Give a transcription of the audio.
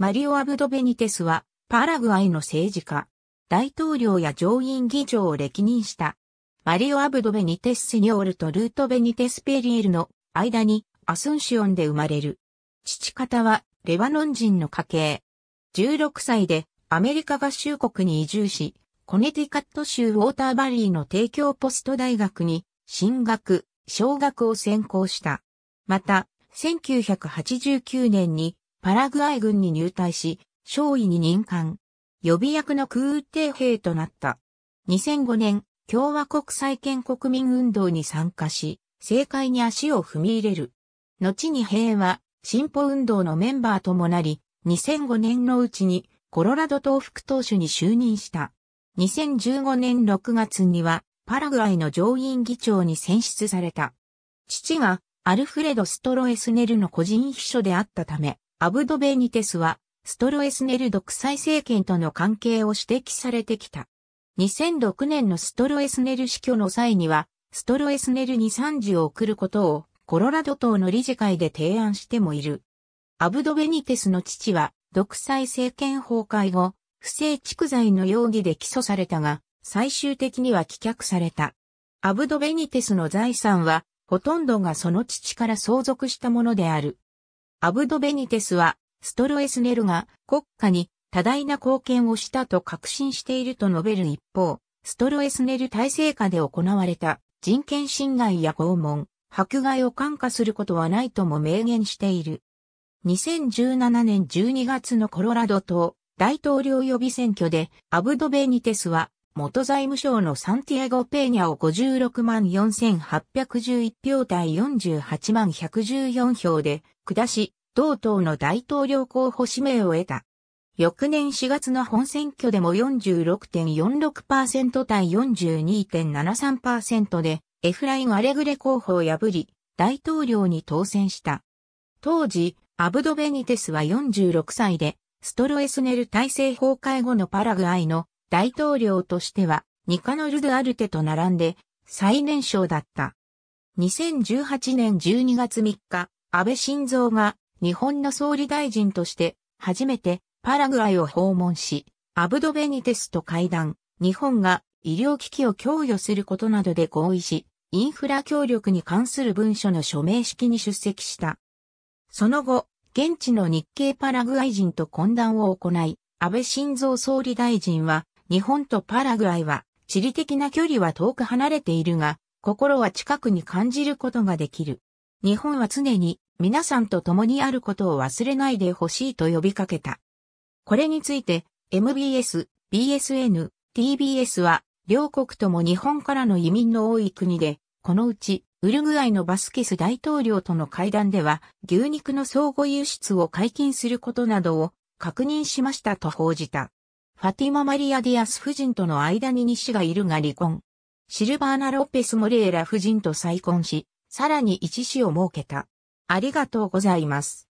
マリオ・アブド・ベニテスは、パラグアイの政治家、大統領や上院議長を歴任した。マリオ・アブド・ベニテス・セニョールとルート・ベニテス・ペリエルの間にアスンシオンで生まれる。父方はレバノン人の家系。16歳でアメリカ合衆国に移住し、コネティカット州ウォーターバリーの提供ポスト大学に進学、小学を専攻した。また、1989年にパラグアイ軍に入隊し、少尉に任官。予備役の空挺兵となった。2005年、共和国再建国民運動に参加し、政界に足を踏み入れる。後に兵は、進歩運動のメンバーともなり、2005年のうちに、コロラド島副党首に就任した。2015年6月には、パラグアイの上院議長に選出された。父が、アルフレド・ストロエスネルの個人秘書であったため、アブドベニテスは、ストロエスネル独裁政権との関係を指摘されてきた。2006年のストロエスネル死去の際には、ストロエスネルに賛辞を送ることを、コロラド島の理事会で提案してもいる。アブドベニテスの父は、独裁政権崩壊後、不正蓄財の容疑で起訴されたが、最終的には棄却された。アブドベニテスの財産は、ほとんどがその父から相続したものである。アブド・ベニテスは、ストロエスネルが国家に多大な貢献をしたと確信していると述べる一方、ストロエスネル体制下で行われた人権侵害や拷問、迫害を感化することはないとも明言している。2017年12月のコロラド島大統領予備選挙でアブド・ベニテスは元財務省のサンティエゴ・ペーニャを56万4811票対48万114票で下し、同党の大統領候補指名を得た。翌年4月の本選挙でも46.46%対42.73%で、エフライン・アレグレ候補を破り、大統領に当選した。当時、アブド・ベニテスは46歳で、ストロエスネル体制崩壊後のパラグアイの大統領としてはニカノル・ドアルテと並んで最年少だった。2018年12月3日、安倍晋三が日本の総理大臣として初めてパラグアイを訪問し、アブド・ベニテスと会談、日本が医療機器を供与することなどで合意し、インフラ協力に関する文書の署名式に出席した。その後、現地の日系パラグアイ人と懇談を行い、安倍晋三総理大臣は日本とパラグアイは地理的な距離は遠く離れているが、心は近くに感じることができる。日本は常に皆さんと共にあることを忘れないでほしいと呼びかけた。これについて MBS、BSN、TBS は両国とも日本からの移民の多い国で、このうちウルグアイのバスケス大統領との会談では牛肉の相互輸出を解禁することなどを確認しましたと報じた。ファティマ・マリア・ディアス夫人との間に西がいるが離婚。シルバーナ・ロペス・モリエラ夫人と再婚し、さらに一子を設けた。ありがとうございます。